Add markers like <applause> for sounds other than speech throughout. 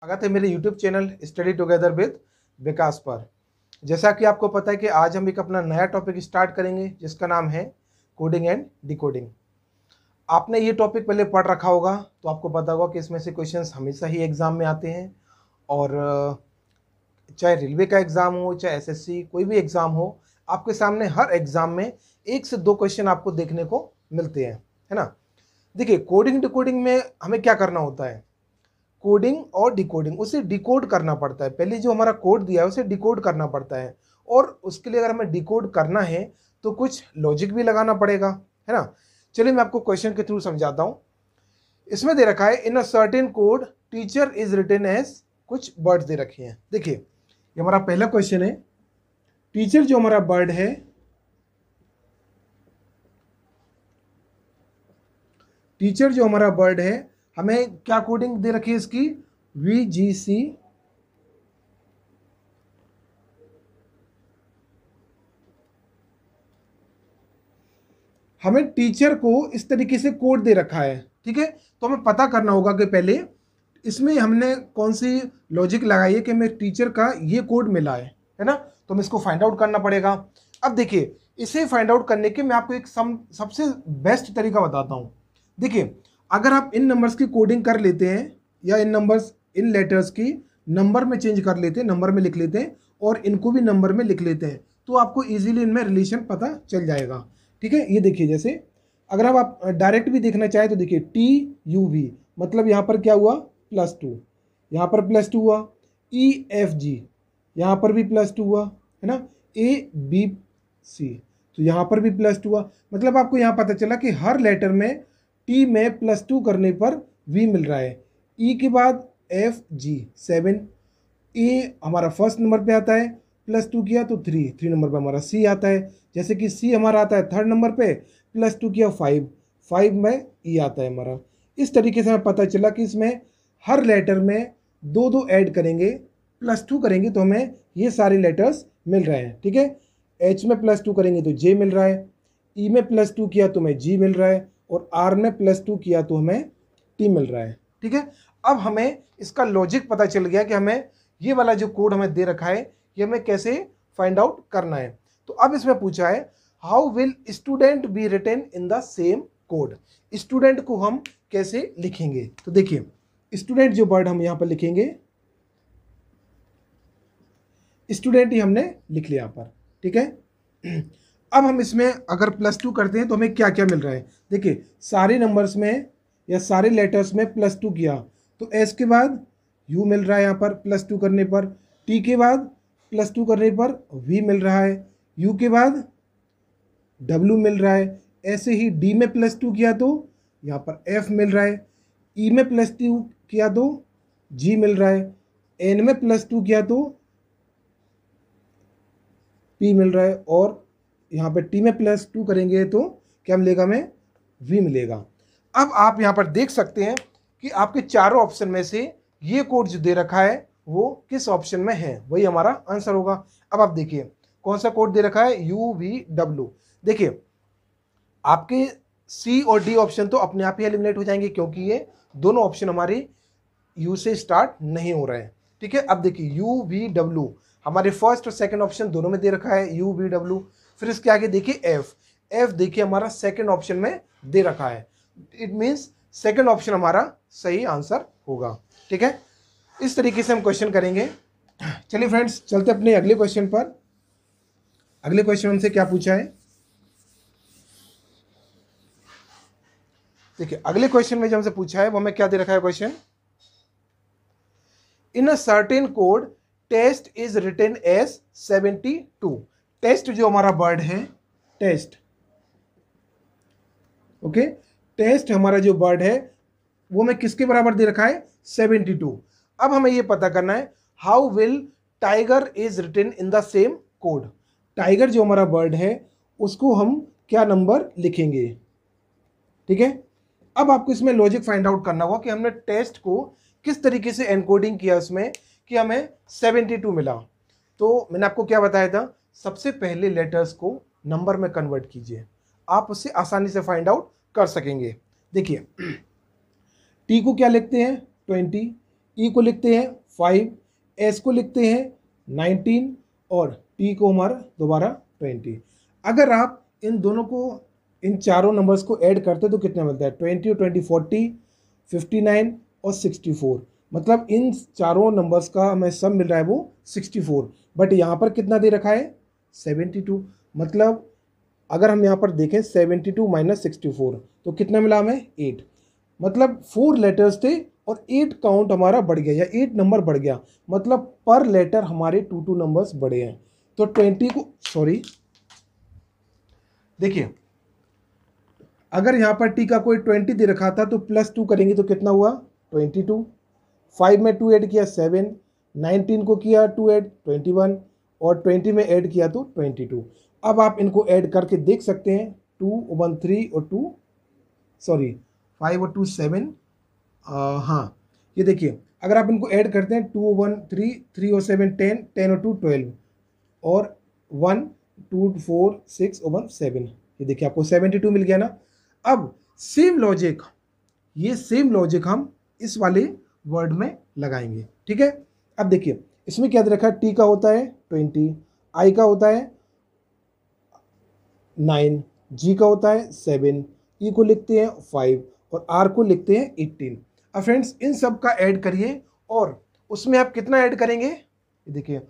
स्वागत है मेरे YouTube channel study together with Vikas पर जैसा कि आपको पता है कि आज हम एक अपना नया टॉपिक स्टार्ट करेंगे जिसका नाम है कोडिंग एंड डिकोडिंग आपने ये टॉपिक पहले पढ़ रखा होगा तो आपको पता होगा कि इसमें से क्वेश्चन हमेशा ही एग्ज़ाम में आते हैं और चाहे रेलवे का एग्ज़ाम हो चाहे एसएससी कोई भी एग्ज़ाम हो आपके सामने हर एग्ज़ाम में एक से दो क्वेश्चन आपको देखने को मिलते हैं है ना देखिए कोडिंग डिकोडिंग में हमें क्या करना होता है कोडिंग और डिकोडिंग उसे डिकोड करना पड़ता है पहले जो हमारा कोड दिया है उसे डिकोड करना पड़ता है और उसके लिए अगर हमें डिकोड करना है तो कुछ लॉजिक भी लगाना पड़ेगा है ना चलिए मैं आपको क्वेश्चन के थ्रू समझाता हूँ इसमें दे रखा है in a certain code teacher is written as कुछ बर्ड दे रखे हैं देखिए ये हमारा पहला क्वेश्चन है टीचर जो हमारा बर्ड है टीचर जो हमारा बर्ड है हमें क्या कोडिंग दे रखी है इसकी वी जी सी हमें टीचर को इस तरीके से कोड दे रखा है ठीक है तो हमें पता करना होगा कि पहले इसमें हमने कौन सी लॉजिक लगाई है कि हमें टीचर का ये कोड मिला है है ना तो हमें इसको फाइंड आउट करना पड़ेगा अब देखिए इसे फाइंड आउट करने के मैं आपको एक सम सबसे बेस्ट तरीका बताता हूँ देखिए अगर आप इन नंबर्स की कोडिंग कर लेते हैं या इन नंबर्स इन लेटर्स की नंबर में चेंज कर लेते हैं नंबर में लिख लेते हैं और इनको भी नंबर में लिख लेते हैं तो आपको ईजिली इनमें रिलेशन पता चल जाएगा ठीक है ये देखिए जैसे अगर आप, आप डायरेक्ट भी देखना चाहें तो देखिए टी यू वी मतलब यहाँ पर क्या हुआ प्लस टू यहाँ पर प्लस टू हुआ ई एफ जी यहाँ पर भी प्लस टू हुआ है ना ए बी सी तो यहाँ पर भी प्लस टू हुआ मतलब आपको यहाँ पता चला कि हर लेटर में टी में प्लस टू करने पर वी मिल रहा है ई e के बाद एफ जी सेवन ए हमारा फर्स्ट नंबर पे आता है प्लस टू किया तो थ्री थ्री नंबर पे हमारा सी आता है जैसे कि सी हमारा आता है थर्ड नंबर पे प्लस टू किया फाइव फाइव में ई e आता है हमारा इस तरीके से हमें पता चला कि इसमें हर लेटर में दो दो ऐड करेंगे प्लस टू करेंगे तो हमें ये सारे लेटर्स मिल रहे हैं ठीक है एच में प्लस टू करेंगे तो जे मिल रहा है ई e में प्लस टू किया तो हमें जी मिल रहा है और आर में प्लस टू किया तो हमें टी मिल रहा है ठीक है अब हमें इसका लॉजिक पता चल गया कि हमें ये वाला जो कोड हमें दे रखा है ये हमें कैसे फाइंड आउट करना है तो अब इसमें पूछा है how will student be written in the same code student को हम कैसे लिखेंगे तो देखिए स्टूडेंट जो वर्ड हम यहाँ पर लिखेंगे स्टूडेंट ही हमने लिख लिया यहाँ पर ठीक है अब हम इसमें अगर प्लस टू करते हैं तो हमें क्या क्या मिल रहा है देखिए सारे नंबर्स में या सारे लेटर्स में प्लस टू किया तो एस के बाद यू मिल रहा है यहाँ पर प्लस टू करने पर टी के बाद प्लस टू करने पर वी मिल रहा है यू के बाद डब्ल्यू मिल रहा है ऐसे ही डी में प्लस टू किया तो यहाँ पर एफ मिल रहा है ई e में प्लस टू किया तो जी मिल रहा है एन में प्लस टू किया तो पी मिल रहा है और यहाँ पे टी में प्लस टू करेंगे तो क्या मिलेगा हमें वी मिलेगा अब आप यहाँ पर देख सकते हैं कि आपके चारों ऑप्शन में से ये कोड जो दे रखा है वो किस ऑप्शन में है वही हमारा आंसर होगा अब आप देखिए कौन सा कोड दे रखा है यू वी डब्ल्यू देखिए आपके सी और डी ऑप्शन तो अपने आप ही एलिमिनेट हो जाएंगे क्योंकि ये दोनों ऑप्शन हमारे यू से स्टार्ट नहीं हो रहे हैं ठीक है अब देखिए यू वी डब्ल्यू हमारे फर्स्ट और सेकेंड ऑप्शन दोनों में दे रखा है यू वी डब्ल्यू फिर इसके आगे देखिए एफ एफ देखिए हमारा सेकेंड ऑप्शन में दे रखा है इट मीन्स सेकेंड ऑप्शन हमारा सही आंसर होगा ठीक है इस तरीके से हम क्वेश्चन करेंगे चलिए फ्रेंड्स चलते अपने अगले क्वेश्चन पर अगले क्वेश्चन हमसे क्या पूछा है देखिए अगले क्वेश्चन में जो हमसे पूछा है वो हमें क्या दे रखा है question in a certain code test is written as seventy two test जो हमारा वर्ड है टेस्ट ओके टेस्ट हमारा जो वर्ड है वो मैं किसके बराबर दे रखा है सेवेंटी टू अब हमें ये पता करना है how will tiger is written in the same code tiger जो हमारा वर्ड है उसको हम क्या नंबर लिखेंगे ठीक है अब आपको इसमें लॉजिक फाइंड आउट करना होगा कि हमने टेस्ट को किस तरीके से एनकोडिंग किया उसमें कि हमें 72 मिला तो मैंने आपको क्या बताया था सबसे पहले लेटर्स को नंबर में कन्वर्ट कीजिए आप उससे आसानी से फाइंड आउट कर सकेंगे देखिए टी को क्या लिखते हैं ट्वेंटी ई e को लिखते हैं फाइव एस को लिखते हैं नाइनटीन और टी को हमारा दोबारा ट्वेंटी अगर आप इन दोनों को इन चारों नंबर्स को ऐड करते तो कितना मिलता है ट्वेंटी और ट्वेंटी फोर्टी फिफ्टी नाइन और सिक्सटी फोर मतलब इन चारों नंबर्स का हमें सब मिल रहा है वो सिक्सटी फोर बट यहाँ पर कितना दे रखा है सेवेंटी टू मतलब अगर हम यहाँ पर देखें seventy two minus sixty four तो कितना मिला हमें एट मतलब फोर लेटर्स थे और एट काउंट हमारा बढ़ गया या एट नंबर बढ़ गया मतलब पर लेटर हमारे टू टू नंबर्स बढ़े हैं तो ट्वेंटी को सॉरी देखिए अगर यहाँ पर टी का कोई ट्वेंटी दे रखा था तो प्लस टू करेंगे तो कितना हुआ ट्वेंटी टू फाइव में टू एड किया सेवन नाइनटीन को किया टू एड ट्वेंटी वन और ट्वेंटी में ऐड किया तो ट्वेंटी टू अब आप इनको ऐड करके देख सकते हैं टू वन थ्री और टू सॉरी फाइव और टू सेवन हाँ ये देखिए अगर आप इनको ऐड करते हैं टू वन थ्री थ्री और सेवन टेन टेन और टू ट्वेल्व और वन टू फोर सिक्स और वन सेवन ये देखिए आपको सेवेंटी टू मिल गया ना अब सेम लॉजिक ये सेम लॉजिक हम इस वाले वर्ड में लगाएंगे ठीक है अब देखिए इसमें क्या दे रखा है टी का होता है ट्वेंटी आई का होता है नाइन जी का होता है सेवन ई e को लिखते हैं फाइव और आर को लिखते हैं एट्टीन अब फ्रेंड्स इन सब का ऐड करिए और उसमें आप कितना ऐड करेंगे देखिए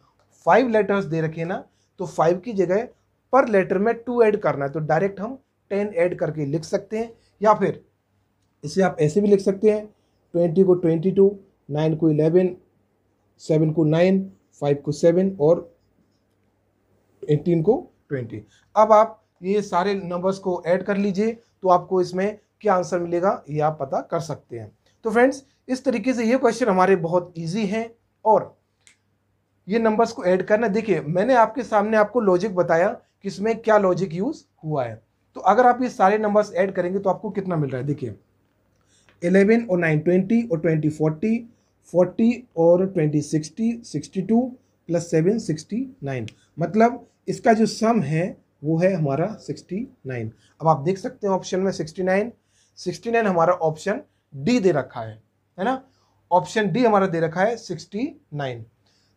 फाइव लेटर्स दे रखे ना तो फाइव की जगह पर लेटर में टू ऐड करना है तो डायरेक्ट हम टेन ऐड करके लिख सकते हैं या फिर इसे आप ऐसे भी लिख सकते हैं ट्वेंटी को ट्वेंटी टू नाइन को इलेवन सेवन को नाइन फाइव को सेवन और एटीन को ट्वेंटी अब आप ये सारे नंबर्स को ऐड कर लीजिए तो आपको इसमें क्या आंसर मिलेगा ये आप पता कर सकते हैं तो फ्रेंड्स इस तरीके से ये क्वेश्चन हमारे बहुत ईजी हैं और ये नंबर्स को ऐड करना देखिए मैंने आपके सामने आपको लॉजिक बताया कि इसमें क्या लॉजिक यूज़ हुआ है तो अगर आप ये सारे नंबर्स ऐड करेंगे तो आपको कितना मिल रहा है देखिए 11 और 9 20 और 20 40 फोर्टी और twenty sixty sixty two plus seven sixty nine मतलब इसका जो सम है वो है हमारा सिक्सटी नाइन अब आप देख सकते हैं ऑप्शन में सिक्सटी नाइन सिक्सटी नाइन हमारा ऑप्शन डी दे रखा है है ना ऑप्शन डी हमारा दे रखा है सिक्सटी नाइन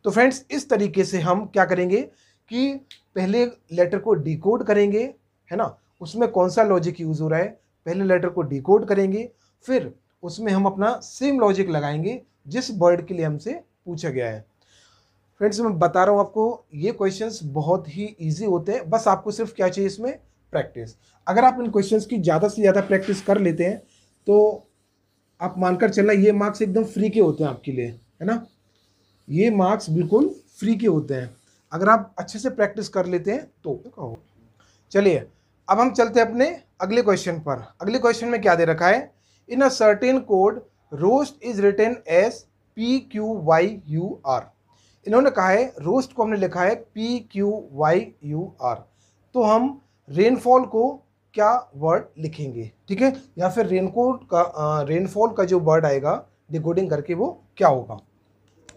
तो फ्रेंड्स इस तरीके से हम क्या करेंगे कि पहले लेटर को डी करेंगे है ना उसमें कौन सा लॉजिक यूज़ हो रहा है पहले लेटर को डी करेंगे फिर उसमें हम अपना सेम लॉजिक लगाएंगे जिस वर्ड के लिए हमसे पूछा गया है फ्रेंड्स मैं बता रहा हूँ आपको ये क्वेश्चंस बहुत ही इजी होते हैं बस आपको सिर्फ क्या चाहिए इसमें प्रैक्टिस अगर आप इन क्वेश्चंस की ज़्यादा से ज़्यादा प्रैक्टिस कर लेते हैं तो आप मानकर चलना ये मार्क्स एकदम फ्री के होते हैं आपके लिए है ना ये मार्क्स बिल्कुल फ्री के होते हैं अगर आप अच्छे से प्रैक्टिस कर लेते हैं तो कहो चलिए अब हम चलते हैं अपने अगले क्वेश्चन पर अगले क्वेश्चन में क्या दे रखा है in a certain code roast is written as P Q Y U R इन्होंने कहा है रोस्ट को हमने लिखा है P Q Y U R तो हम रेनफॉल को क्या वर्ड लिखेंगे ठीक है या फिर रेनकोट का रेनफॉल का जो वर्ड आएगा डिकोडिंग करके वो क्या होगा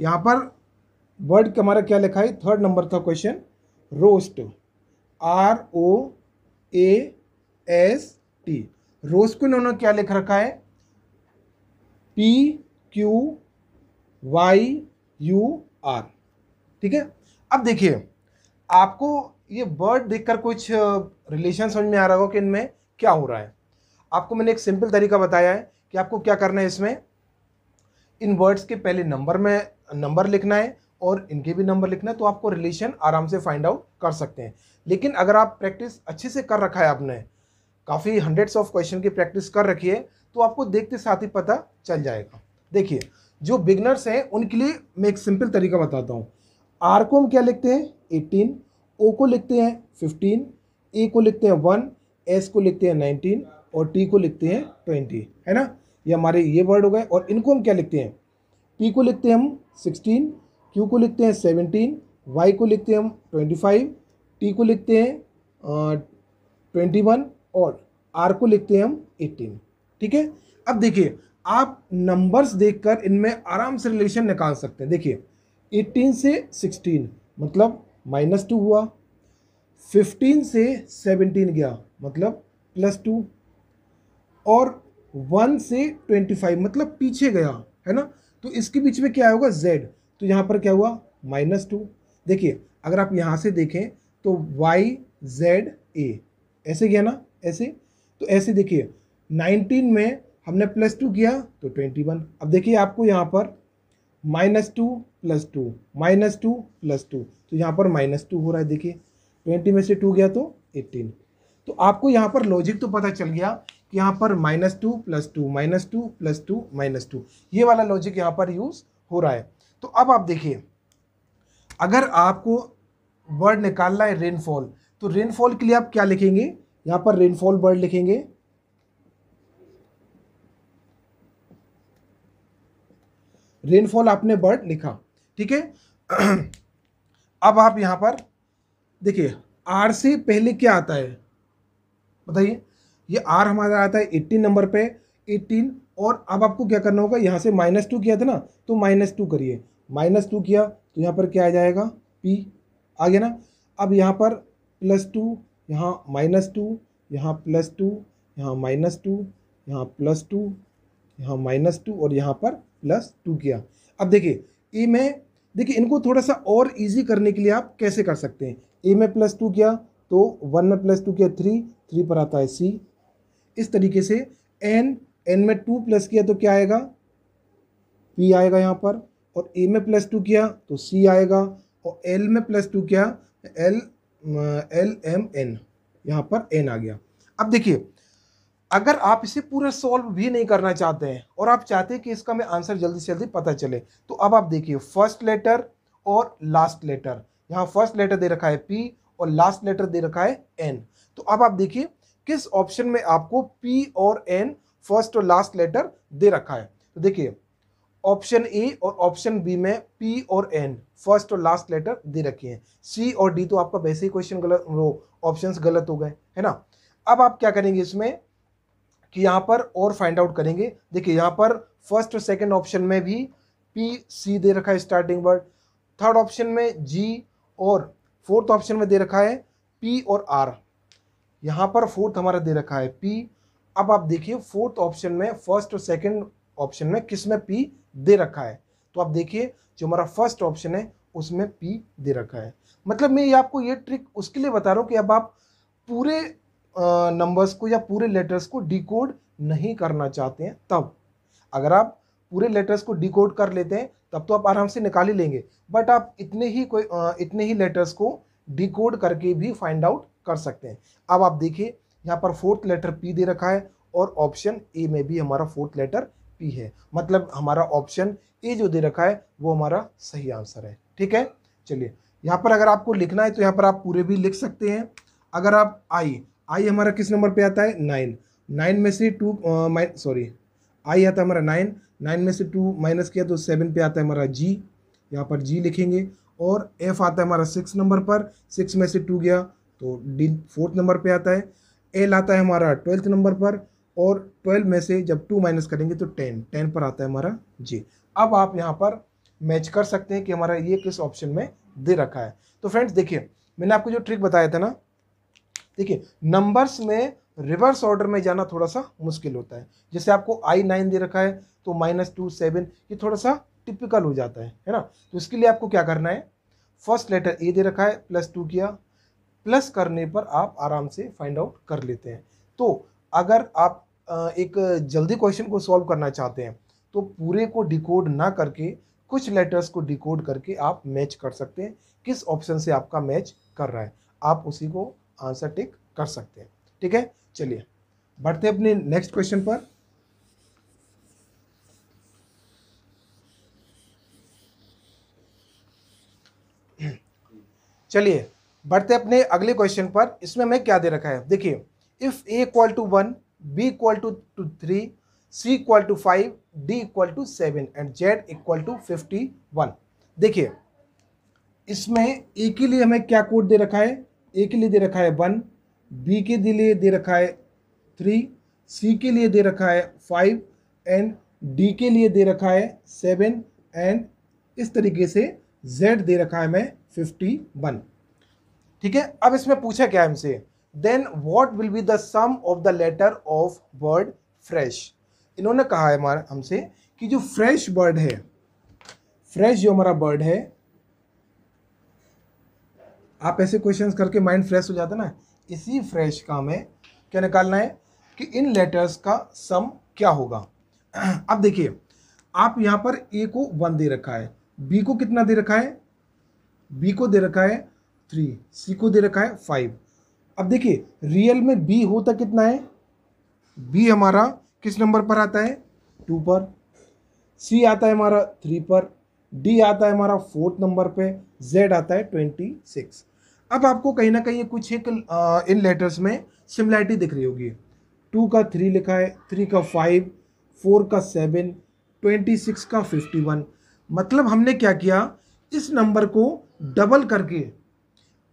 यहाँ पर वर्ड हमारा क्या लिखा है थर्ड नंबर था question roast R O S T roast को इन्होंने क्या लिख रखा है P Q Y U R ठीक है अब देखिए आपको ये वर्ड देखकर कुछ रिलेशन समझ में आ रहा होगा कि इनमें क्या हो रहा है आपको मैंने एक सिंपल तरीका बताया है कि आपको क्या करना है इसमें इन वर्ड्स के पहले नंबर में नंबर लिखना है और इनके भी नंबर लिखना है तो आपको रिलेशन आराम से फाइंड आउट कर सकते हैं लेकिन अगर आप प्रैक्टिस अच्छे से कर रखा है आपने काफ़ी हंड्रेड्स ऑफ क्वेश्चन की प्रैक्टिस कर रखी है तो आपको देखते साथ ही पता चल जाएगा देखिए जो बिगनर्स हैं उनके लिए मैं एक सिंपल तरीका बताता हूँ आर को हम क्या लिखते हैं एट्टीन ओ को लिखते हैं फिफ्टीन ए को लिखते हैं वन एस को लिखते हैं नाइनटीन और टी को लिखते हैं ट्वेंटी है ना ये हमारे ये वर्ड हो गए और इनको हम क्या लिखते हैं पी को लिखते हैं हम सिक्सटीन क्यू को लिखते हैं सेवनटीन वाई को लिखते हैं हम ट्वेंटी फाइव टी को लिखते हैं ट्वेंटी वन और आर को लिखते हैं हम एट्टीन ठीक है अब देखिए आप नंबर्स देखकर इनमें आराम से रिलेशन निकाल सकते हैं देखिए 18 से 16 मतलब माइनस टू हुआ 15 से 17 गया मतलब प्लस टू और 1 से 25 मतलब पीछे गया है ना तो इसके बीच में क्या होगा z तो यहाँ पर क्या हुआ माइनस टू देखिए अगर आप यहाँ से देखें तो y z a ऐसे गया ना ऐसे तो ऐसे देखिए नाइनटीन में हमने प्लस टू किया तो ट्वेंटी वन अब देखिए आपको यहाँ पर minus two plus two minus two plus two तो यहाँ पर माइनस टू हो रहा है देखिए ट्वेंटी में से टू गया तो एट्टीन तो आपको यहाँ पर लॉजिक तो पता चल गया कि यहाँ पर minus two plus two minus two plus two minus two ये वाला लॉजिक यहाँ पर यूज़ हो रहा है तो अब आप देखिए अगर आपको वर्ड निकालना है रेनफॉल तो रेनफॉल के लिए आप क्या लिखेंगे यहाँ पर रेनफॉल वर्ड लिखेंगे रेनफॉल आपने बर्ड लिखा ठीक है <clears throat> अब आप यहाँ पर देखिए आर से पहले क्या आता है बताइए ये आर हमारा आता है एट्टीन नंबर पे एट्टीन और अब आपको क्या करना होगा यहाँ से माइनस टू किया था ना तो माइनस टू करिए माइनस टू किया तो यहाँ पर क्या आ जाएगा पी आ गया ना अब यहाँ पर प्लस टू यहाँ माइनस टू यहाँ प्लस टू यहाँ माइनस टू यहाँ प्लस टू यहाँ माइनस टू और यहाँ पर प्लस टू किया अब देखिए ए में देखिए इनको थोड़ा सा और इजी करने के लिए आप कैसे कर सकते हैं ए में प्लस टू किया तो वन में प्लस टू किया थ्री थ्री पर आता है सी इस तरीके से एन एन में टू प्लस किया तो क्या आएगा पी आएगा यहाँ पर और ए में प्लस टू किया तो सी आएगा और एल में प्लस टू किया एल एल एम एन यहाँ पर एन आ गया अब देखिए अगर आप इसे पूरा सॉल्व भी नहीं करना चाहते हैं और आप चाहते हैं कि इसका हमें आंसर जल्दी से जल्दी पता चले तो अब आप देखिए फर्स्ट लेटर और लास्ट लेटर यहाँ फर्स्ट लेटर दे रखा है पी और लास्ट लेटर दे रखा है एन तो अब आप देखिए किस ऑप्शन में आपको पी और एन फर्स्ट और लास्ट लेटर दे रखा है तो देखिए ऑप्शन ए और ऑप्शन बी में पी और एन फर्स्ट और लास्ट लेटर दे रखे हैं सी और डी तो आपका वैसे ही क्वेश्चन गलत वो ऑप्शंस गलत हो गए है ना अब आप क्या करेंगे इसमें कि यहाँ पर और फाइंड आउट करेंगे देखिए यहाँ पर फर्स्ट और सेकेंड ऑप्शन में भी पी सी दे रखा है स्टार्टिंग वर्ड थर्ड ऑप्शन में जी और फोर्थ ऑप्शन में दे रखा है पी और आर यहाँ पर फोर्थ हमारा दे रखा है पी अब आप देखिए फोर्थ ऑप्शन में फर्स्ट और सेकेंड ऑप्शन में किस में पी दे रखा है तो आप देखिए जो हमारा फर्स्ट ऑप्शन है उसमें पी दे रखा है मतलब मैं ये आपको ये ट्रिक उसके लिए बता रहा हूँ कि अब आप पूरे नंबर्स को या पूरे लेटर्स को डिकोड नहीं करना चाहते हैं तब अगर आप पूरे लेटर्स को डिकोड कर लेते हैं तब तो आप आराम से निकाल ही लेंगे बट आप इतने ही कोई इतने ही लेटर्स को डिकोड करके भी फाइंड आउट कर सकते हैं अब आप देखिए यहाँ पर फोर्थ लेटर पी दे रखा है और ऑप्शन ए में भी हमारा फोर्थ लेटर पी है मतलब हमारा ऑप्शन ए जो दे रखा है वो हमारा सही आंसर है ठीक है चलिए यहाँ पर अगर आपको लिखना है तो यहाँ पर आप पूरे भी लिख सकते हैं अगर आप आई आई हमारा किस नंबर पे आता है नाइन नाइन में से टू माइन सॉरी आई आता है हमारा नाइन नाइन में से टू माइनस किया तो सेवन पे आता है हमारा जी यहाँ पर जी लिखेंगे और एफ आता है हमारा सिक्स नंबर पर सिक्स में से टू गया तो डी फोर्थ नंबर पे आता है एल आता है हमारा ट्वेल्थ नंबर पर और ट्वेल्व में से जब टू माइनस करेंगे तो टेन टेन पर आता है हमारा जी अब आप यहाँ पर मैच कर सकते हैं कि हमारा ये किस ऑप्शन में दे रखा है तो फ्रेंड्स देखिए मैंने आपको जो ट्रिक बताया था ना देखिए नंबर्स में रिवर्स ऑर्डर में जाना थोड़ा सा मुश्किल होता है जैसे आपको आई नाइन दे रखा है तो माइनस टू सेवन ये थोड़ा सा टिपिकल हो जाता है है ना तो इसके लिए आपको क्या करना है फर्स्ट लेटर ए दे रखा है प्लस टू किया प्लस करने पर आप आराम से फाइंड आउट कर लेते हैं तो अगर आप एक जल्दी क्वेश्चन को सॉल्व करना चाहते हैं तो पूरे को डिकोड ना करके कुछ लेटर्स को डिकोड करके आप मैच कर सकते हैं किस ऑप्शन से आपका मैच कर रहा है आप उसी को आंसर टिक कर सकते हैं ठीक है चलिए बढ़ते अपने नेक्स्ट क्वेश्चन पर चलिए बढ़ते अपने अगले क्वेश्चन पर इसमें हमें क्या दे रखा है देखिए if A equal to one B equal to two three C equal to five D equal to seven and Z equal to fifty one देखिए इसमें ए e के लिए हमें क्या कोड दे रखा है ए के लिए दे रखा है वन बी के लिए दे रखा है थ्री सी के लिए दे रखा है फाइव एंड डी के लिए दे रखा है सेवन एंड इस तरीके से जेड दे रखा है मैं फिफ्टी वन ठीक है अब इसमें पूछा क्या है हमसे then what will be the sum of the letter of word fresh इन्होंने कहा है हमारा हमसे कि जो फ्रेश बर्ड है फ्रेश जो हमारा बर्ड है आप ऐसे क्वेश्चन करके माइंड फ्रेश हो जाता है ना इसी फ्रेश का हमें क्या निकालना है कि इन लेटर्स का सम क्या होगा <clears throat> अब देखिए आप यहाँ पर ए को वन दे रखा है बी को कितना दे रखा है बी को दे रखा है थ्री सी को दे रखा है फाइव अब देखिए रियल में बी होता कितना है बी हमारा किस नंबर पर आता है टू पर सी आता है हमारा थ्री पर डी आता है हमारा फोर्थ नंबर पे जेड आता है ट्वेंटी सिक्स अब आपको कहीं ना कहीं कुछ एक इन लेटर्स में सिमिलैरिटी दिख रही होगी टू का थ्री लिखा है थ्री का फाइव फोर का सेवन ट्वेंटी सिक्स का फिफ्टी वन मतलब हमने क्या किया इस नंबर को डबल करके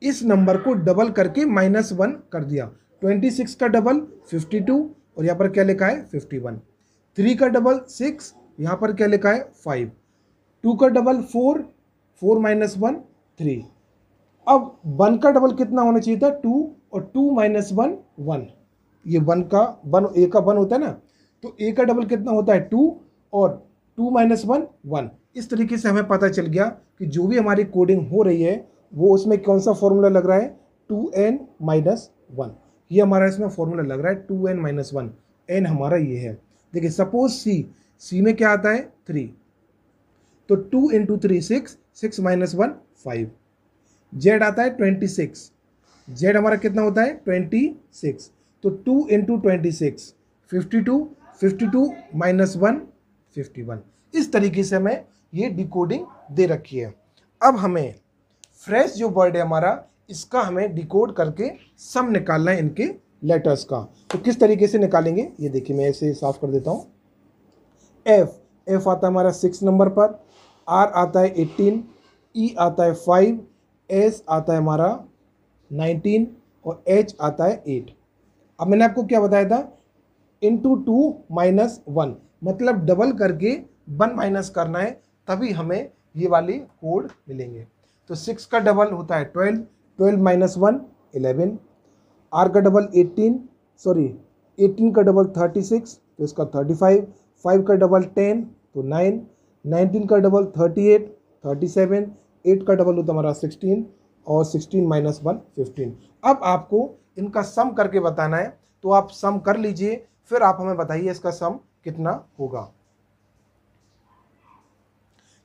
इस नंबर को डबल करके माइनस वन कर दिया ट्वेंटी सिक्स का डबल फिफ्टी टू और यहाँ पर क्या लिखा है फिफ्टी वन थ्री का डबल सिक्स यहाँ पर क्या लिखा है फाइव टू का double four four minus one three अब वन का डबल कितना होना चाहिए था टू और टू माइनस वन वन ये वन का वन ए का वन होता है ना तो ए का डबल कितना होता है टू और टू माइनस वन वन इस तरीके से हमें पता चल गया कि जो भी हमारी कोडिंग हो रही है वो उसमें कौन सा फॉर्मूला लग रहा है टू एन माइनस वन ये हमारा इसमें फॉर्मूला लग रहा है two n minus one n हमारा ये है देखिए सपोज सी सी में क्या आता है थ्री तो two into three six six minus one five Z आता है ट्वेंटी सिक्स जेड हमारा कितना होता है ट्वेंटी सिक्स तो two into twenty six fifty two fifty two minus one fifty one इस तरीके से हमें ये डिकोडिंग दे रखी है अब हमें फ्रेश जो वर्ड है हमारा इसका हमें डिकोड करके सम निकालना है इनके लेटर्स का तो किस तरीके से निकालेंगे ये देखिए मैं ऐसे साफ कर देता हूँ एफ एफ आता है हमारा सिक्स नंबर पर आर आता है एट्टीन ई e आता है फाइव एस आता है हमारा नाइनटीन और एच आता है एट अब मैंने आपको क्या बताया था इन टू माइनस वन मतलब डबल करके वन माइनस करना है तभी हमें ये वाले कोड मिलेंगे तो सिक्स का डबल होता है twelve twelve minus one eleven R का डबल एटीन सॉरी एटीन का डबल थर्टी सिक्स तो इसका थर्टी फाइव फाइव का डबल टेन तो नाइन नाइनटीन का double thirty eight thirty seven eight का डबल हो तो हमारा सिक्सटीन और सिक्सटीन माइनस वन फिफ्टीन अब आपको इनका सम करके बताना है तो आप सम कर लीजिए फिर आप हमें बताइए इसका सम कितना होगा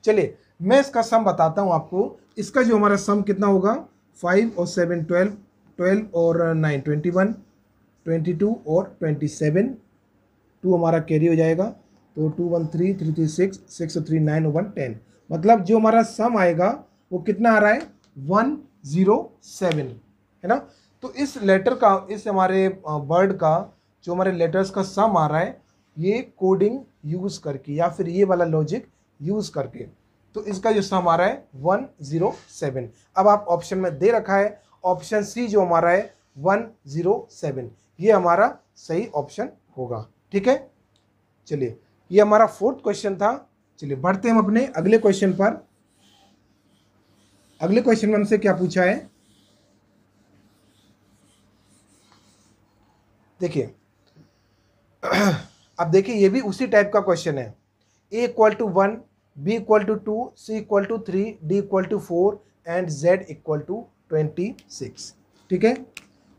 चलिए मैं इसका सम बताता हूँ आपको इसका जो हमारा सम कितना होगा फाइव और सेवन ट्वेल्व ट्वेल्व और nine twenty one twenty two और ट्वेंटी सेवन टू हमारा कैरी हो जाएगा तो two one three three three six six three nine one ten मतलब जो हमारा सम आएगा वो कितना आ रहा है वन ज़ीरो सेवन है ना तो इस लेटर का इस हमारे वर्ड का जो हमारे लेटर्स का सम आ रहा है ये कोडिंग यूज़ करके या फिर ये वाला लॉजिक यूज़ करके तो इसका जो सम आ रहा है वन ज़ीरो सेवन अब आप ऑप्शन में दे रखा है ऑप्शन सी जो हमारा है वन ज़ीरो सेवन ये हमारा सही ऑप्शन होगा ठीक है चलिए ये हमारा फोर्थ क्वेश्चन था चलिए बढ़ते हम अपने अगले क्वेश्चन पर अगले क्वेश्चन में हमसे क्या पूछा है देखिए अब <clears throat> देखिए ये भी उसी टाइप का क्वेश्चन है A equal to one B equal to two C equal to three D equal to four and Z equal to twenty six ठीक है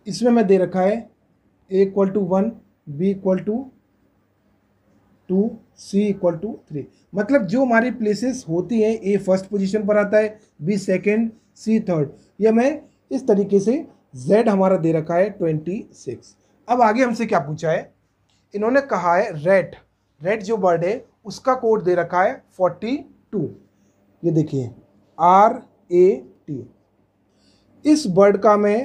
इसमें मैं दे रखा है A equal to one B equal to two C equal to three मतलब जो हमारी प्लेसेस होती हैं ए फर्स्ट पोजीशन पर आता है बी सेकंड सी थर्ड ये हमें इस तरीके से जेड हमारा दे रखा है ट्वेंटी सिक्स अब आगे हमसे क्या पूछा है इन्होंने कहा है रेड रेड जो बर्ड है उसका कोड दे रखा है फोर्टी टू ये देखिए आर ए टी इस बर्ड का मैं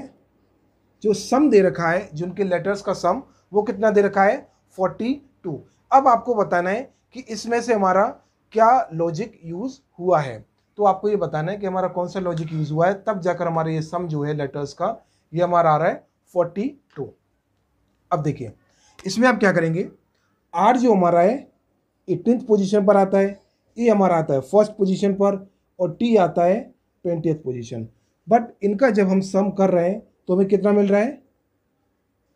जो सम दे रखा है जिनके लेटर्स का सम वो कितना दे रखा है फोर्टी टू अब आपको बताना है कि इसमें से हमारा क्या लॉजिक यूज़ हुआ है तो आपको ये बताना है कि हमारा कौन सा लॉजिक यूज़ हुआ है तब जाकर हमारा ये सम जो है लेटर्स का ये हमारा आ रहा है फोर्टी टू अब देखिए इसमें आप क्या करेंगे आर जो हमारा है एटीन पोजीशन पर आता है ए हमारा आता है फर्स्ट पोजीशन पर और टी आता है ट्वेंटी पोजीशन बट इनका जब हम सम कर रहे हैं तो हमें कितना मिल रहा है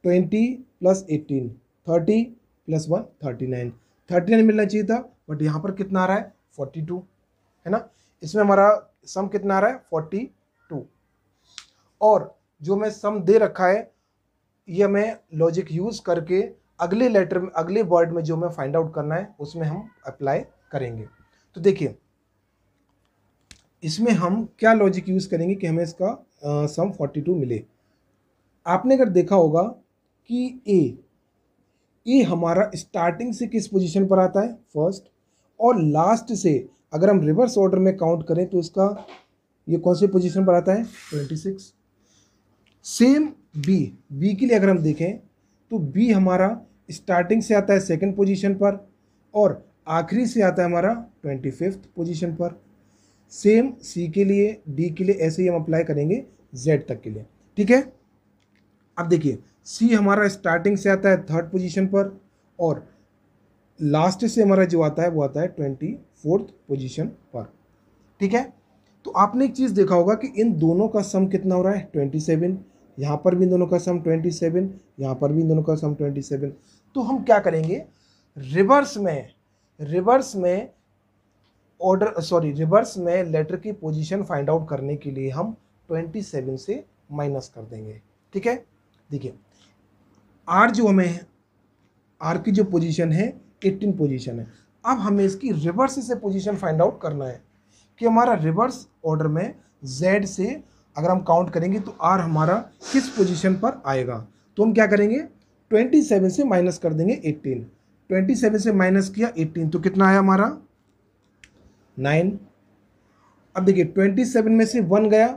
twenty plus eighteen thirty plus one thirty nine thirty nine मिलना चाहिए था बट यहाँ पर कितना आ रहा है फोर्टी टू है ना इसमें हमारा सम कितना आ रहा है फोर्टी टू और जो मैं सम दे रखा है ये मैं लॉजिक यूज़ करके अगले लेटर में अगले वर्ड में जो मैं फाइंड आउट करना है उसमें हम अप्लाई करेंगे तो देखिए इसमें हम क्या लॉजिक यूज़ करेंगे कि हमें इसका सम फोर्टी टू मिले आपने अगर देखा होगा कि ए ये हमारा स्टार्टिंग से किस पोजीशन पर आता है फर्स्ट और लास्ट से अगर हम रिवर्स ऑर्डर में काउंट करें तो इसका ये कौन से पोजीशन पर आता है twenty six same B B के लिए अगर हम देखें तो बी हमारा स्टार्टिंग से आता है सेकंड पोजीशन पर और आखिरी से आता है हमारा ट्वेंटी फिफ्थ पोजिशन पर सेम सी के लिए डी के लिए ऐसे ही हम अप्लाई करेंगे जेड तक के लिए ठीक है अब देखिए सी हमारा स्टार्टिंग से आता है थर्ड पोजीशन पर और लास्ट से हमारा जो आता है वो आता है ट्वेंटी फोर्थ पोजिशन पर ठीक है तो आपने एक चीज़ देखा होगा कि इन दोनों का सम कितना हो रहा है ट्वेंटी सेवन यहाँ पर भी दोनों का सम ट्वेंटी सेवन यहाँ पर भी दोनों का सम ट्वेंटी सेवन तो हम क्या करेंगे रिवर्स में रिवर्स में ऑर्डर सॉरी रिवर्स में लेटर की पोजीशन फाइंड आउट करने के लिए हम ट्वेंटी सेवन से माइनस कर देंगे ठीक है देखिए आर जो हमें है आर की जो पोजीशन है एट्टीन पोजीशन है अब हमें इसकी रिवर्स से पोजीशन फाइंड आउट करना है कि हमारा रिवर्स ऑर्डर में जेड से अगर हम काउंट करेंगे तो आर हमारा किस पोजीशन पर आएगा तो हम क्या करेंगे ट्वेंटी सेवन से माइनस कर देंगे एट्टीन ट्वेंटी सेवन से माइनस किया एट्टीन तो कितना आया हमारा नाइन अब देखिए ट्वेंटी सेवन में से वन गया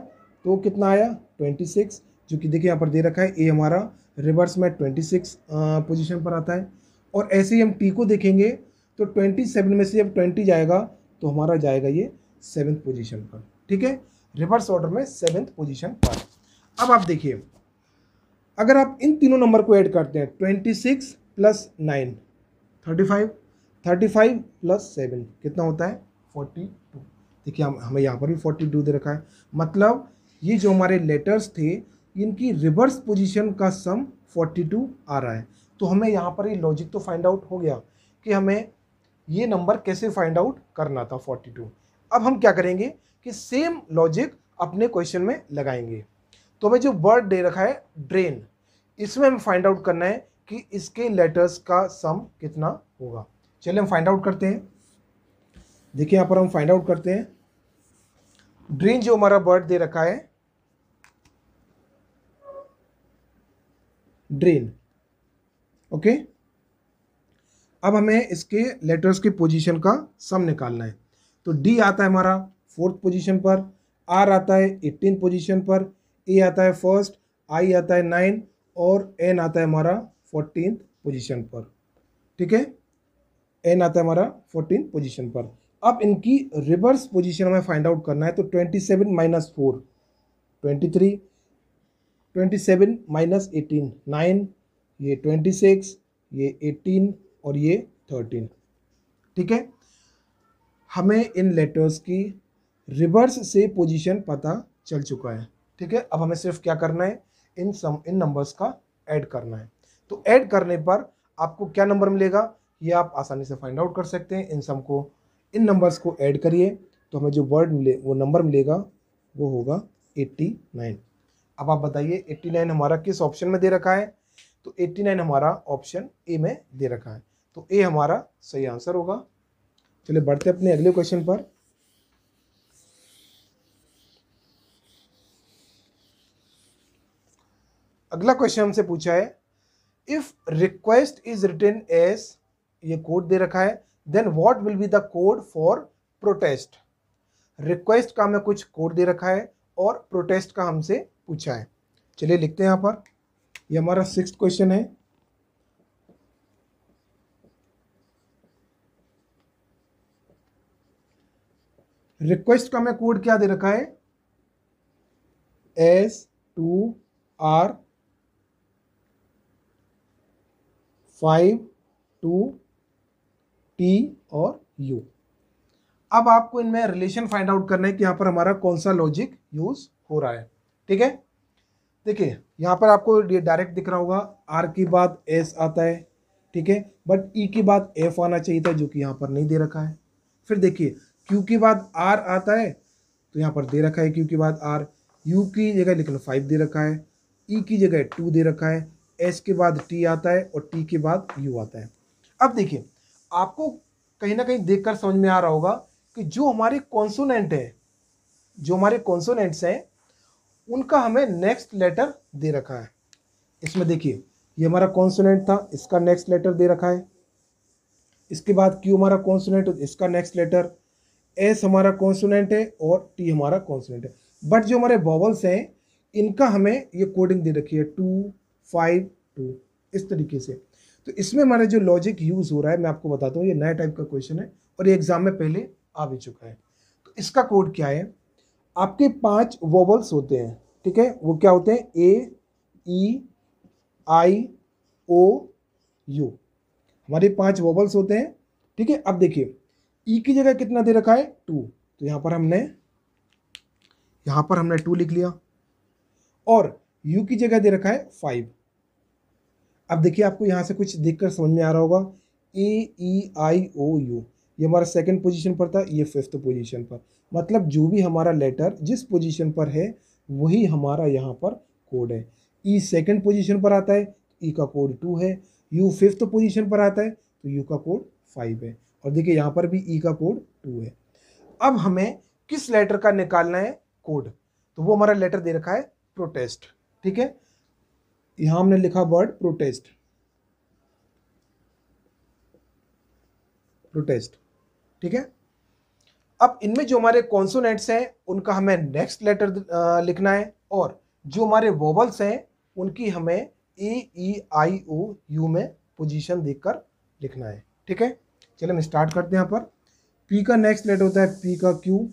तो कितना आया ट्वेंटी सिक्स जो कि देखिए यहाँ पर दे रखा है ए हमारा रिवर्स में ट्वेंटी सिक्स पोजिशन पर आता है और ऐसे ही हम टी को देखेंगे तो ट्वेंटी सेवन में से जब ट्वेंटी जाएगा तो हमारा जाएगा ये सेवन्थ पोजीशन पर ठीक है रिवर्स ऑर्डर में सेवन्थ पोजीशन पर अब आप देखिए अगर आप इन तीनों नंबर को ऐड करते हैं twenty six plus nine thirty five thirty five plus seven कितना होता है फोर्टी टू देखिए हम हमें यहाँ पर भी फोर्टी टू दे रखा है मतलब ये जो हमारे लेटर्स थे इनकी रिवर्स पोजीशन का सम 42 आ रहा है तो हमें यहाँ पर ये लॉजिक तो फाइंड आउट हो गया कि हमें ये नंबर कैसे फाइंड आउट करना था 42 अब हम क्या करेंगे कि सेम लॉजिक अपने क्वेश्चन में लगाएंगे तो हमें जो वर्ड दे रखा है ड्रेन इसमें हमें फाइंड आउट करना है कि इसके लेटर्स का सम कितना होगा चलिए हम फाइंड आउट करते हैं देखिए यहाँ पर हम फाइंड आउट करते हैं ड्रेन जो हमारा वर्ड दे रखा है ड्रेन ओके अब हमें इसके लेटर्स की पोजीशन का सम निकालना है तो डी आता है हमारा फोर्थ पोजीशन पर आर आता है एट्टीन पोजीशन पर ए आता है फर्स्ट आई आता है नाइन और एन आता है हमारा फोर्टीन पोजीशन पर ठीक है एन आता है हमारा फोर्टीन पोजीशन पर अब इनकी रिवर्स पोजीशन हमें फाइंड आउट करना है तो twenty seven minus four twenty three twenty seven minus eighteen nine ये ट्वेंटी सिक्स ये एटीन और ये थर्टीन ठीक है हमें इन लेटर्स की रिवर्स से पोजीशन पता चल चुका है ठीक है अब हमें सिर्फ क्या करना है इन सम इन नंबर्स का ऐड करना है तो ऐड करने पर आपको क्या नंबर मिलेगा ये आप आसानी से फाइंड आउट कर सकते हैं इन सम को इन नंबर्स को ऐड करिए तो हमें जो वर्ड मिले वो नंबर मिलेगा वो होगा एट्टी नाइन अब आप बताइए 89 हमारा किस ऑप्शन में दे रखा है तो 89 हमारा ऑप्शन ए में दे रखा है तो ए हमारा सही आंसर होगा चलिए बढ़ते अपने अगले क्वेश्चन पर अगला क्वेश्चन हमसे पूछा है if request is written as ये कोड दे रखा है then what will be the code for protest request का हमें कुछ कोड दे रखा है और प्रोटेस्ट का हमसे पूछा है चलिए लिखते हैं यहाँ पर ये यह हमारा सिक्स क्वेश्चन है रिक्वेस्ट का मैं कोड क्या दे रखा है S two R five two T और यू अब आपको इनमें रिलेशन फाइंड आउट करना है कि यहां पर हमारा कौन सा लॉजिक यूज हो रहा है ठीक है देखिए यहाँ पर आपको डायरेक्ट दिख रहा होगा आर की बाद एस आता है ठीक है बट ई e की बाद एफ आना चाहिए था जो कि यहाँ पर नहीं दे रखा है फिर देखिए क्यू की बाद आर आता है तो यहाँ पर दे रखा है क्यू की बाद आर यू की जगह लेकिन फाइव दे रखा है ई e की जगह टू दे रखा है एस के बाद टी आता है और टी के बाद यू आता है अब देखिए आपको कहीं ना कहीं देखकर समझ में आ रहा होगा कि जो हमारे कॉन्सोनेंट है जो हमारे कॉन्सोनेंट्स हैं उनका हमें नेक्स्ट लेटर दे रखा है इसमें देखिए ये हमारा कॉन्सोनेंट था इसका नेक्स्ट लेटर दे रखा है इसके बाद क्यू हमारा कॉन्सोनेंट इसका नेक्स्ट लेटर एस हमारा कॉन्सोनेंट है और टी हमारा कॉन्सोनेंट है बट जो हमारे बॉबल्स हैं इनका हमें ये कोडिंग दे रखी है टू फाइव टू इस तरीके से तो इसमें हमारा जो लॉजिक यूज़ हो रहा है मैं आपको बताता हूँ ये नया टाइप का क्वेश्चन है और ये एग्ज़ाम में पहले आ भी चुका है तो इसका कोड क्या है आपके पांच वोवल्स होते हैं ठीक है वो क्या होते हैं ए ई आई ओ यू हमारे पांच वोवल्स होते हैं ठीक है अब देखिए ई e की जगह कितना दे रखा है टू तो यहाँ पर हमने यहां पर हमने टू लिख लिया और यू की जगह दे रखा है फाइव अब देखिए आपको यहाँ से कुछ देखकर समझ में आ रहा होगा ए ई आई ओ यू ये हमारा सेकंड पोजीशन पर था ये फिफ्थ पोजीशन पर मतलब जो भी हमारा लेटर जिस पोजीशन पर है वही हमारा यहाँ पर कोड है ई सेकंड पोजीशन पर आता है ई का कोड टू है यू फिफ्थ पोजीशन पर आता है तो यू e का तो कोड फाइव है और देखिए यहाँ पर भी ई e का कोड टू है अब हमें किस लेटर का निकालना है कोड तो वो हमारा लेटर दे रखा है प्रोटेस्ट ठीक है यहाँ हमने लिखा वर्ड प्रोटेस्ट प्रोटेस्ट ठीक है अब इनमें जो हमारे कॉन्सोनेट्स हैं उनका हमें नेक्स्ट लेटर लिखना है और जो हमारे वोवल्स हैं उनकी हमें ए ई आई ओ यू में पोजीशन देखकर लिखना है ठीक है चलिए हम स्टार्ट करते हैं यहाँ पर पी का नेक्स्ट लेटर होता है पी का क्यू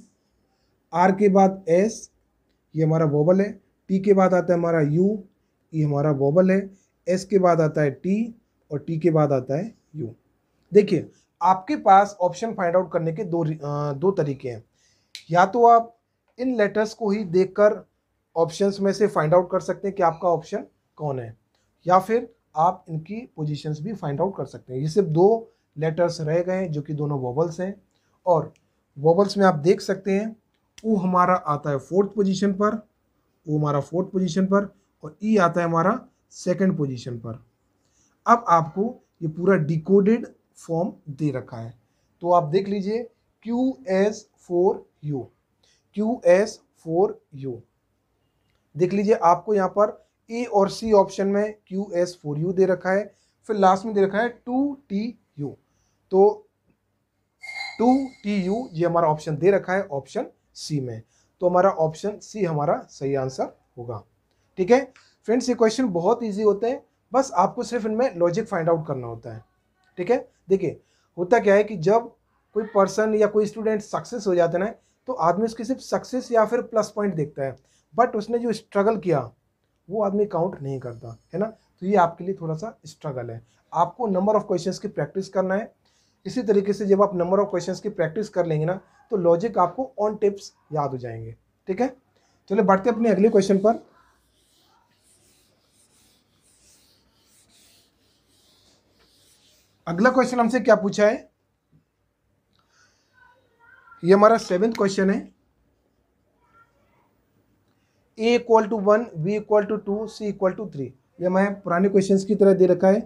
आर के बाद एस ये हमारा वोवल है टी के बाद आता है हमारा यू ये हमारा वोवल है एस के बाद आता है टी और टी के बाद आता है यू देखिए आपके पास ऑप्शन फाइंड आउट करने के दो दो तरीके हैं या तो आप इन लेटर्स को ही देखकर ऑप्शंस में से फाइंड आउट कर सकते हैं कि आपका ऑप्शन कौन है या फिर आप इनकी पोजीशंस भी फाइंड आउट कर सकते हैं ये सिर्फ दो लेटर्स रह गए हैं जो कि दोनों वॉबल्स हैं और वॉबल्स में आप देख सकते हैं ओ हमारा आता है फोर्थ पोजिशन पर ओ हमारा फोर्थ पोजिशन पर और ई आता है हमारा सेकेंड पोजिशन पर अब आपको ये पूरा डिकोडेड फॉर्म दे रखा है तो आप देख लीजिए Q S four U Q S four U देख लीजिए आपको यहाँ पर ए और सी ऑप्शन में क्यू एस फोर यू दे रखा है फिर लास्ट में दे रखा है टू टी यू तो टू टी यू ये हमारा ऑप्शन दे रखा है ऑप्शन सी में तो हमारा ऑप्शन सी हमारा सही आंसर होगा ठीक है फ्रेंड्स ये क्वेश्चन बहुत ईजी होते हैं बस आपको सिर्फ इनमें लॉजिक फाइंड आउट करना होता है ठीक है देखिए होता क्या है कि जब कोई पर्सन या कोई स्टूडेंट सक्सेस हो जाते ना तो आदमी उसकी सिर्फ सक्सेस या फिर प्लस पॉइंट देखता है बट उसने जो स्ट्रगल किया वो आदमी काउंट नहीं करता है ना तो ये आपके लिए थोड़ा सा स्ट्रगल है आपको नंबर ऑफ क्वेश्चंस की प्रैक्टिस करना है इसी तरीके से जब आप नंबर ऑफ क्वेश्चंस की प्रैक्टिस कर लेंगे ना तो लॉजिक आपको ऑन टिप्स याद हो जाएंगे ठीक है चलिए बढ़ते अपने अगले क्वेश्चन पर अगला क्वेश्चन हमसे क्या पूछा है ये हमारा सेवेंथ क्वेश्चन है A equal to one B equal to two C equal to three ये हमारे पुराने क्वेश्चंस की तरह दे रखा है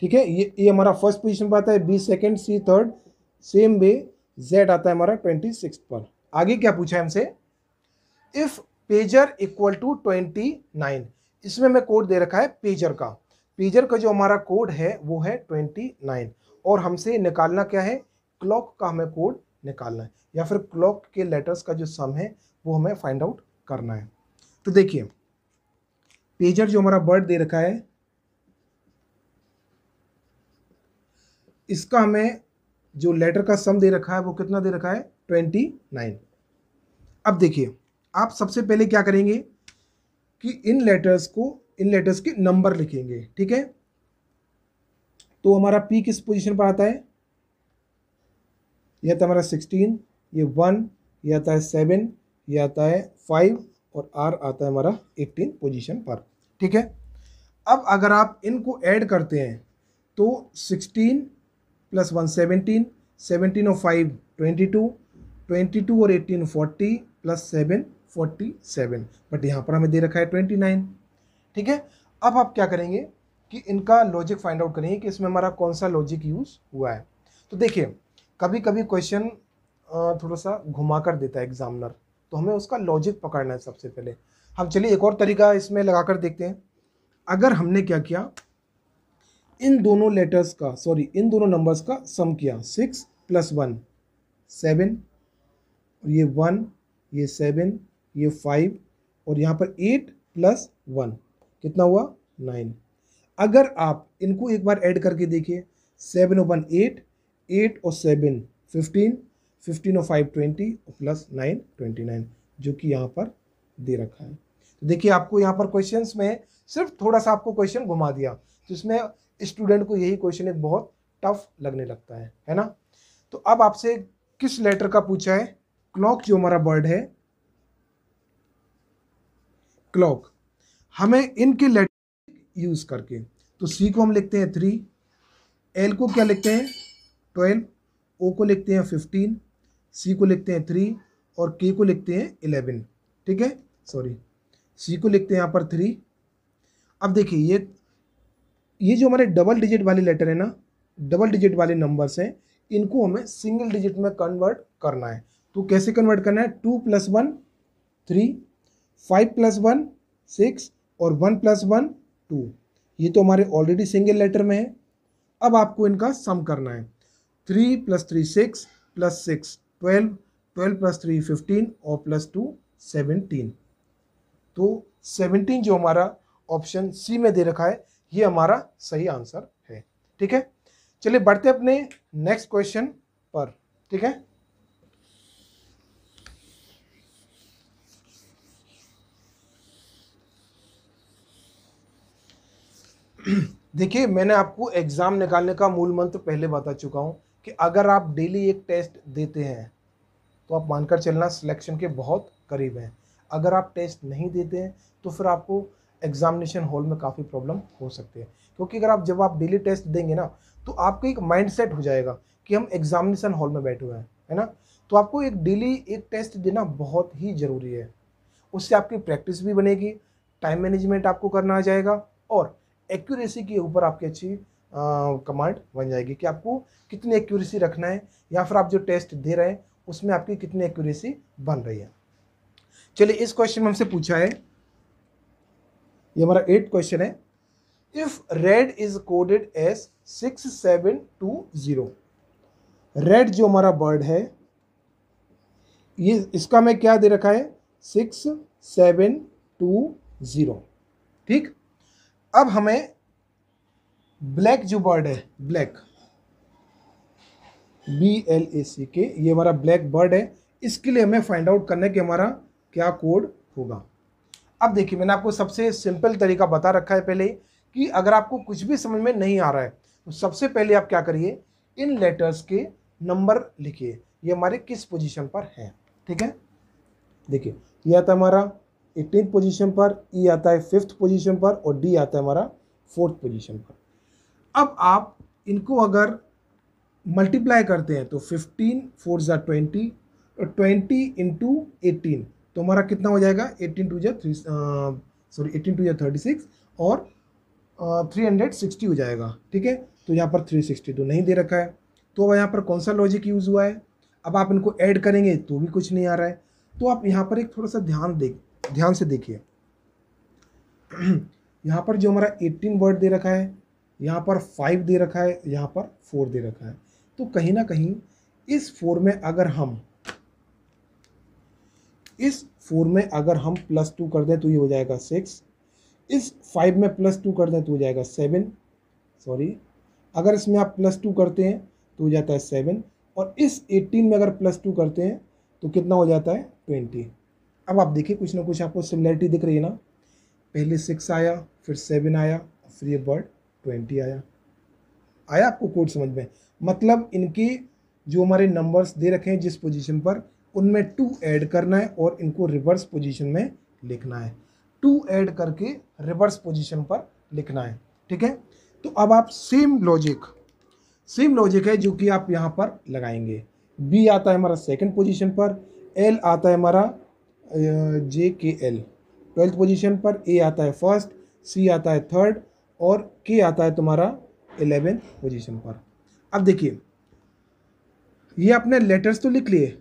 ठीक है ये ये हमारा फर्स्ट पोजीशन पर आता है B second C third same way Z आता है हमारा ट्वेंटी सिक्स पर आगे क्या पूछा है हमसे if pager equal to twenty nine इसमें मैं कोड दे रखा है पेजर का पेजर का जो हमारा कोड है वो है ट्वेंटी नाइन और हमसे निकालना क्या है क्लॉक का हमें कोड निकालना है या फिर क्लॉक के लेटर्स का जो सम है वो हमें फाइंड आउट करना है तो देखिए पेजर जो हमारा बर्ड दे रखा है इसका हमें जो लेटर का सम दे रखा है वो कितना दे रखा है ट्वेंटी नाइन अब देखिए आप सबसे पहले क्या करेंगे कि इन लेटर्स को इन लेटर्स के नंबर लिखेंगे ठीक है तो हमारा पी किस पोजीशन पर आता है यह आता हमारा सिक्सटीन ये वन यह आता है सेवन यह आता है फाइव और आर आता है हमारा एट्टीन पोजीशन पर ठीक है अब अगर आप इनको ऐड करते हैं तो sixteen plus one seventeen seventeen और five twenty two twenty two और eighteen forty plus seven forty seven but यहाँ पर हमें दे रखा है ट्वेंटी नाइन ठीक है अब आप क्या करेंगे कि इनका लॉजिक फाइंड आउट करेंगे कि इसमें हमारा कौन सा लॉजिक यूज़ हुआ है तो देखिए कभी कभी क्वेश्चन थोड़ा सा घुमा कर देता है एग्जामिनर तो हमें उसका लॉजिक पकड़ना है सबसे पहले हम चलिए एक और तरीका इसमें लगा कर देखते हैं अगर हमने क्या किया इन दोनों लेटर्स का सॉरी इन दोनों नंबर्स का सम किया सिक्स प्लस वन सेवन ये वन ये सेवन ये फाइव और यहाँ पर एट प्लस वन कितना हुआ नाइन अगर आप इनको एक बार ऐड करके देखिए seven O one eight eight और सेवन फिफ्टीन फिफ्टीन और फाइव ट्वेंटी और प्लस नाइन ट्वेंटी नाइन जो कि यहाँ पर दे रखा है तो देखिए आपको यहाँ पर क्वेश्चंस में सिर्फ थोड़ा सा आपको क्वेश्चन घुमा दिया जिसमें तो स्टूडेंट को यही क्वेश्चन एक बहुत टफ लगने लगता है है ना तो अब आपसे किस लेटर का पूछा है क्लॉक जो हमारा वर्ड है क्लॉक हमें इनके लेटर यूज़ करके तो सी को हम लिखते हैं थ्री एल को क्या लिखते हैं ट्वेल्व ओ को लिखते हैं फिफ्टीन सी को लिखते हैं थ्री और के को लिखते हैं इलेवन ठीक है सॉरी सी को लिखते हैं यहाँ पर थ्री अब देखिए ये ये जो हमारे डबल डिजिट वाले लेटर है ना डबल डिजिट वाले नंबर्स हैं इनको हमें सिंगल डिजिट में कन्वर्ट करना है तो कैसे कन्वर्ट करना है two plus one three five plus one six और वन प्लस वन टू ये तो हमारे ऑलरेडी सिंगल लेटर में है अब आपको इनका सम करना है three plus three six plus six twelve twelve plus three fifteen और प्लस टू सेवनटीन तो सेवनटीन जो हमारा ऑप्शन सी में दे रखा है ये हमारा सही आंसर है ठीक है चलिए बढ़ते अपने नेक्स्ट क्वेश्चन पर ठीक है <clears throat> देखिए मैंने आपको एग्ज़ाम निकालने का मूल मंत्र पहले बता चुका हूँ कि अगर आप डेली एक टेस्ट देते हैं तो आप मानकर चलना सिलेक्शन के बहुत करीब हैं अगर आप टेस्ट नहीं देते हैं तो फिर आपको एग्जामिनेशन हॉल में काफ़ी प्रॉब्लम हो सकती है क्योंकि अगर आप जब आप डेली टेस्ट देंगे ना तो आपका एक माइंडसेट हो जाएगा कि हम एग्जामिनेशन हॉल में बैठे हुए हैं है ना तो आपको एक डेली एक टेस्ट देना बहुत ही ज़रूरी है उससे आपकी प्रैक्टिस भी बनेगी टाइम मैनेजमेंट आपको करना आ जाएगा और एक्यूरेसी के ऊपर आपकी अच्छी कमांड बन जाएगी कि आपको कितनी एक्यूरेसी रखना है या फिर आप जो टेस्ट दे रहे हैं उसमें आपकी कितनी एक्यूरेसी बन रही है चलिए इस क्वेश्चन में हमसे पूछा है ये हमारा एट क्वेश्चन है if red is coded as six seven two zero red जो हमारा बर्ड है ये इसका मैं क्या दे रखा है सिक्स सेवन टू ज़ीरो ठीक अब हमें ब्लैक जो बर्ड है black B L A C K ये हमारा ब्लैक बर्ड है इसके लिए हमें फाइंड आउट करने के हमारा क्या कोड होगा अब देखिए मैंने आपको सबसे सिंपल तरीका बता रखा है पहले कि अगर आपको कुछ भी समझ में नहीं आ रहा है तो सबसे पहले आप क्या करिए इन लेटर्स के नंबर लिखिए ये हमारे किस पोजीशन पर है ठीक है देखिए यह था हमारा एटीन पोजीशन पर ई e आता है फिफ्थ पोजीशन पर और डी आता है हमारा फोर्थ पोजीशन पर अब आप इनको अगर मल्टीप्लाई करते हैं तो फिफ्टीन फोर जै ट्वेंटी और तो ट्वेंटी इंटू एटीन तो हमारा कितना हो जाएगा एटीन टू जै थ्री सॉरी एटीन टू जै थर्टी सिक्स और थ्री हंड्रेड सिक्सटी हो जाएगा ठीक है तो यहाँ पर थ्री सिक्सटी तो नहीं दे रखा है तो अब यहाँ पर कौन सा लॉजिक यूज़ हुआ है अब आप इनको ऐड करेंगे तो भी कुछ नहीं आ रहा है तो आप यहाँ पर एक थोड़ा सा ध्यान दे ध्यान से देखिए <clears throat> यहाँ पर जो हमारा एट्टीन वर्ड दे रखा है यहाँ पर फाइव दे रखा है यहाँ पर फोर दे रखा है तो कहीं ना कहीं इस फोर में अगर हम इस फोर में अगर हम प्लस टू कर दें तो ये हो जाएगा सिक्स इस फाइव में प्लस टू कर दें तो हो जाएगा सेवन सॉरी अगर इसमें आप प्लस टू करते हैं तो हो जाता है सेवन और इस एट्टीन में अगर प्लस टू करते हैं तो कितना हो जाता है ट्वेंटी अब आप देखिए कुछ ना कुछ आपको सिमिलरिटी दिख रही है ना पहले सिक्स आया फिर सेवन आया फिर ये वर्ड ट्वेंटी आया आया आपको कोड समझ में मतलब इनके जो हमारे नंबर्स दे रखे हैं जिस पोजीशन पर उनमें टू ऐड करना है और इनको रिवर्स पोजीशन में लिखना है टू ऐड करके रिवर्स पोजीशन पर लिखना है ठीक है तो अब आप सेम लॉजिक सेम लॉजिक है जो कि आप यहाँ पर लगाएंगे बी आता है हमारा सेकेंड पोजिशन पर एल आता है हमारा जे के एल ट्वेल्थ पोजिशन पर ए आता है फर्स्ट सी आता है थर्ड और के आता है तुम्हारा एलेवेंथ पोजिशन पर अब देखिए ये आपने लेटर्स तो लिख लिए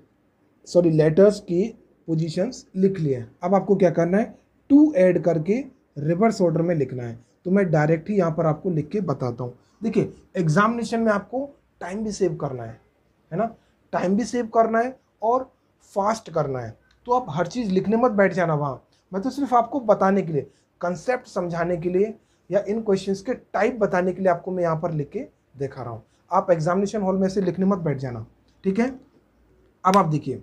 सॉरी लेटर्स की पोजीशंस लिख लिए अब आपको क्या करना है टू ऐड करके रिवर्स ऑर्डर में लिखना है तो मैं डायरेक्ट ही यहाँ पर आपको लिख के बताता हूँ देखिए एग्जामिनेशन में आपको टाइम भी सेव करना है है ना टाइम भी सेव करना है और फास्ट करना है तो आप हर चीज़ लिखने मत बैठ जाना वहाँ मैं तो सिर्फ आपको बताने के लिए कंसेप्ट समझाने के लिए या इन क्वेश्चंस के टाइप बताने के लिए आपको मैं यहाँ पर लिख के देखा रहा हूँ आप एग्जामिनेशन हॉल में से लिखने मत बैठ जाना ठीक है अब आप देखिए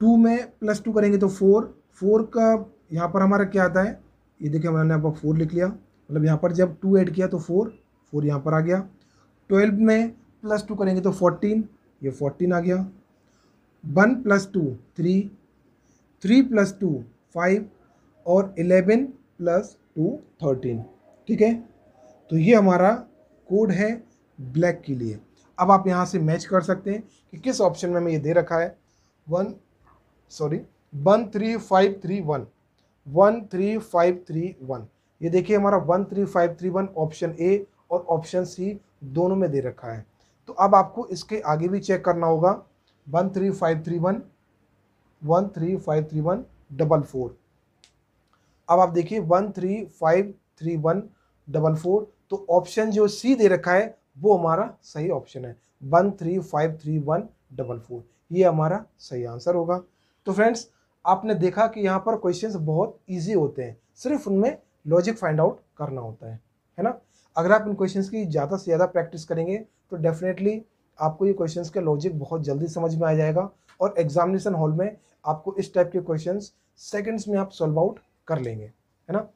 टू में प्लस टू करेंगे तो फोर फोर का यहाँ पर हमारा क्या आता है ये देखिए मैंने आपको फोर लिख लिया मतलब यहाँ पर जब टू ऐड किया तो फोर फोर यहाँ पर आ गया ट्वेल्व में प्लस टू करेंगे तो फोर्टीन ये फोर्टीन आ गया one plus two three three plus two five और इलेवन प्लस टू थर्टीन ठीक है तो ये हमारा कोड है ब्लैक के लिए अब आप यहाँ से मैच कर सकते हैं कि किस ऑप्शन में हमें ये दे रखा है one sorry one three five three one one three five three one ये देखिए हमारा one three five three one option A और ऑप्शन सी दोनों में दे रखा है तो अब आपको इसके आगे भी चेक करना होगा one three five three one one three five three one double four अब आप देखिए one three five three one double four तो ऑप्शन जो सी दे रखा है वो हमारा सही ऑप्शन है one three five three one double four ये हमारा सही आंसर होगा तो फ्रेंड्स आपने देखा कि यहाँ पर क्वेश्चंस बहुत इजी होते हैं सिर्फ उनमें लॉजिक फाइंड आउट करना होता है है ना अगर आप इन क्वेश्चंस की ज़्यादा से ज़्यादा प्रैक्टिस करेंगे तो डेफिनेटली आपको ये क्वेश्चंस का लॉजिक बहुत जल्दी समझ में आ जाएगा और एग्जामिनेशन हॉल में आपको इस टाइप के क्वेश्चंस सेकंड्स में आप सॉल्व आउट कर लेंगे है ना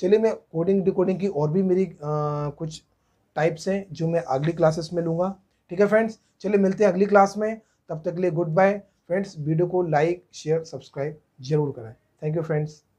चलिए मैं कोडिंग डिकोडिंग की और भी मेरी आ, कुछ टाइप्स हैं जो मैं अगली क्लासेस में लूँगा ठीक है फ्रेंड्स चलिए मिलते हैं अगली क्लास में तब तक के लिए गुड बाय फ्रेंड्स वीडियो को लाइक शेयर सब्सक्राइब जरूर करें थैंक यू फ्रेंड्स